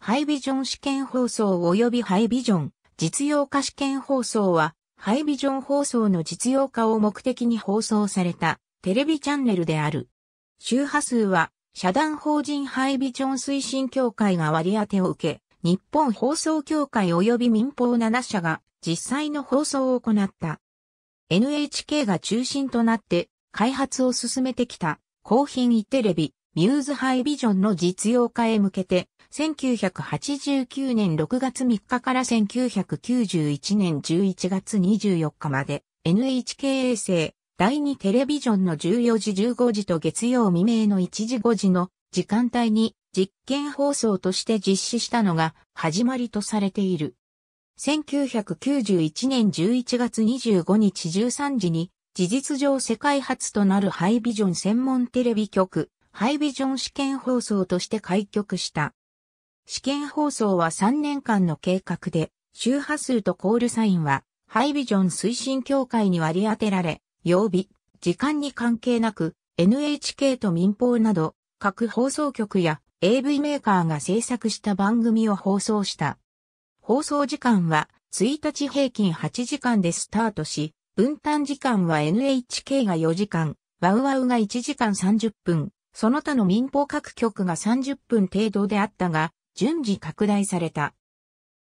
ハイビジョン試験放送及びハイビジョン実用化試験放送は、ハイビジョン放送の実用化を目的に放送されたテレビチャンネルである。周波数は、社団法人ハイビジョン推進協会が割り当てを受け、日本放送協会及び民放7社が実際の放送を行った。NHK が中心となって開発を進めてきた高品位テレビ、ミューズハイビジョンの実用化へ向けて1989年6月3日から1991年11月24日まで NHK 衛星第2テレビジョンの14時15時と月曜未明の1時5時の時間帯に実験放送として実施したのが始まりとされている。1991年11月25日13時に事実上世界初となるハイビジョン専門テレビ局ハイビジョン試験放送として開局した。試験放送は3年間の計画で、周波数とコールサインは、ハイビジョン推進協会に割り当てられ、曜日、時間に関係なく、NHK と民放など、各放送局や AV メーカーが制作した番組を放送した。放送時間は、1日平均8時間でスタートし、分担時間は NHK が4時間、ワウワウが1時間30分、その他の民放各局が30分程度であったが、順次拡大された。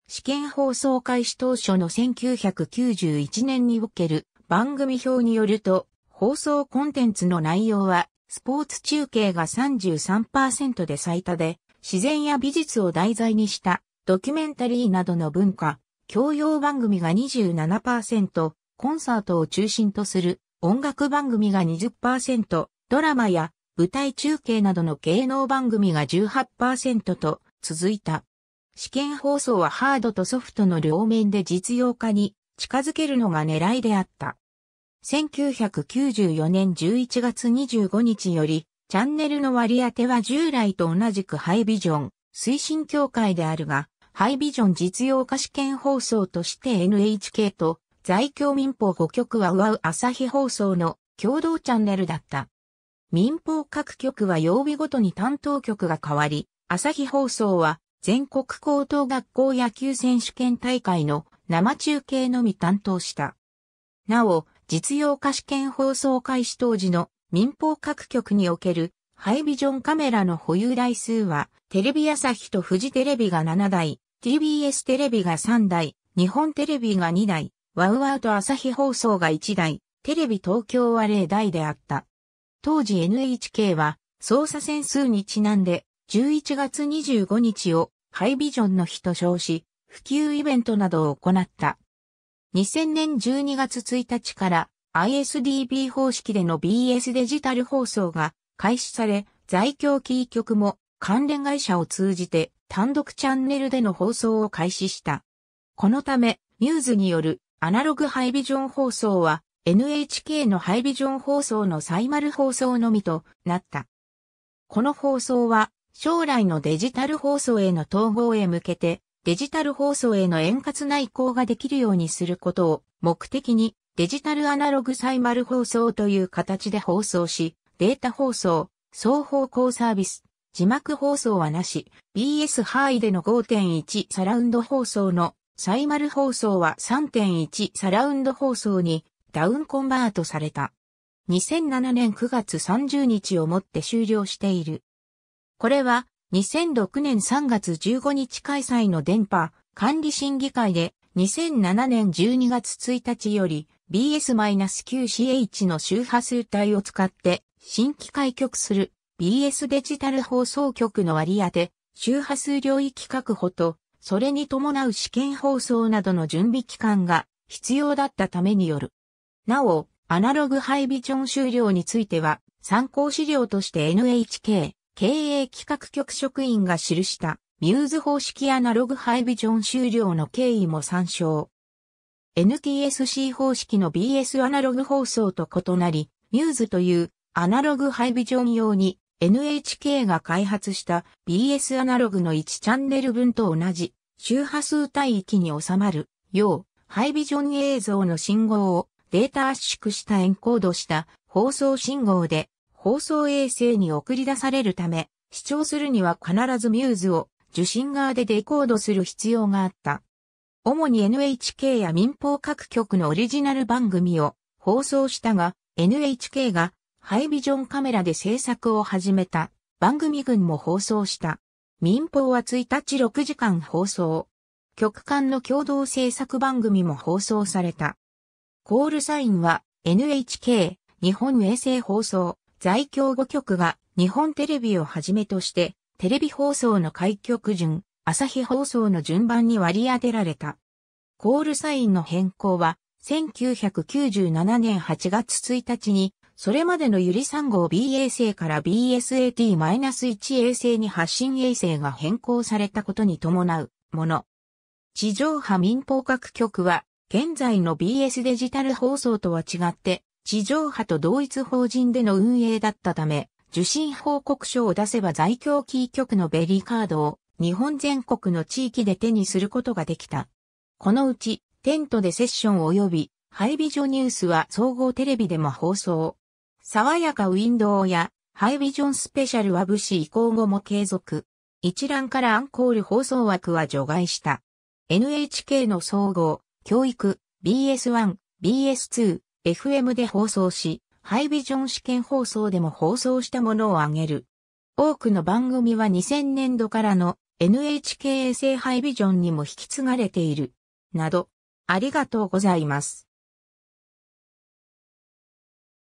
試験放送開始当初の1991年における番組表によると、放送コンテンツの内容は、スポーツ中継が33%で最多で、自然や美術を題材にしたドキュメンタリーなどの文化、教養番組が27%、コンサートを中心とする音楽番組が20%、ドラマや舞台中継などの芸能番組が18%と続いた。試験放送はハードとソフトの両面で実用化に近づけるのが狙いであった。1994年11月25日より、チャンネルの割り当ては従来と同じくハイビジョン推進協会であるが、ハイビジョン実用化試験放送として NHK と在京民放5局は上う朝日放送の共同チャンネルだった。民放各局は曜日ごとに担当局が変わり、朝日放送は全国高等学校野球選手権大会の生中継のみ担当した。なお、実用化試験放送開始当時の民放各局におけるハイビジョンカメラの保有台数は、テレビ朝日とフジテレビが7台、TBS テレビが3台、日本テレビが2台、ワウワウと朝日放送が1台、テレビ東京は0台であった。当時 NHK は操作線数にちなんで11月25日をハイビジョンの日と称し、普及イベントなどを行った。2000年12月1日から ISDB 方式での BS デジタル放送が開始され、在京キー局も関連会社を通じて単独チャンネルでの放送を開始した。このため、ミューズによるアナログハイビジョン放送は NHK のハイビジョン放送のサイマル放送のみとなった。この放送は将来のデジタル放送への統合へ向けて、デジタル放送への円滑な移行ができるようにすることを目的に、デジタルアナログサイマル放送という形で放送し、データ放送、双方向サービス、字幕放送はなし、BS 範囲での5.1サラウンド放送のサイマル放送は3.1サラウンド放送にダウンコンバートされた。2007年9月30日をもって終了している。これは2006年3月15日開催の電波管理審議会で2007年12月1日より BS-9CH の周波数帯を使って新規開局する BS デジタル放送局の割り当て、周波数領域確保と、それに伴う試験放送などの準備期間が必要だったためによる。なお、アナログハイビジョン終了については、参考資料として NHK、経営企画局職員が記したミューズ方式アナログハイビジョン終了の経緯も参照。NTSC 方式の BS アナログ放送と異なり、ミューズというアナログハイビジョン用に NHK が開発した BS アナログの1チャンネル分と同じ周波数帯域に収まるようハイビジョン映像の信号をデータ圧縮したエンコードした放送信号で放送衛星に送り出されるため、視聴するには必ずミューズを受信側でデコードする必要があった。主に NHK や民放各局のオリジナル番組を放送したが、NHK がハイビジョンカメラで制作を始めた番組群も放送した。民放は1日6時間放送。局間の共同制作番組も放送された。コールサインは NHK 日本衛星放送在京5局が日本テレビをはじめとして、テレビ放送の開局順、朝日放送の順番に割り当てられた。コールサインの変更は、1997年8月1日に、それまでのゆり3号 B 衛星から BSAT-1 衛星に発信衛星が変更されたことに伴うもの。地上波民放各局は、現在の BS デジタル放送とは違って、地上波と同一法人での運営だったため、受信報告書を出せば在京キー局のベリーカードを日本全国の地域で手にすることができた。このうち、テントでセッション及び、ハイビジョニュースは総合テレビでも放送。爽やかウィンドウや、ハイビジョンスペシャルは武士移行後も継続。一覧からアンコール放送枠は除外した。NHK の総合、教育、BS1、BS2、FM で放送し、ハイビジョン試験放送でも放送したものを挙げる。多くの番組は2000年度からの NHK 衛星ハイビジョンにも引き継がれている。など、ありがとうございます。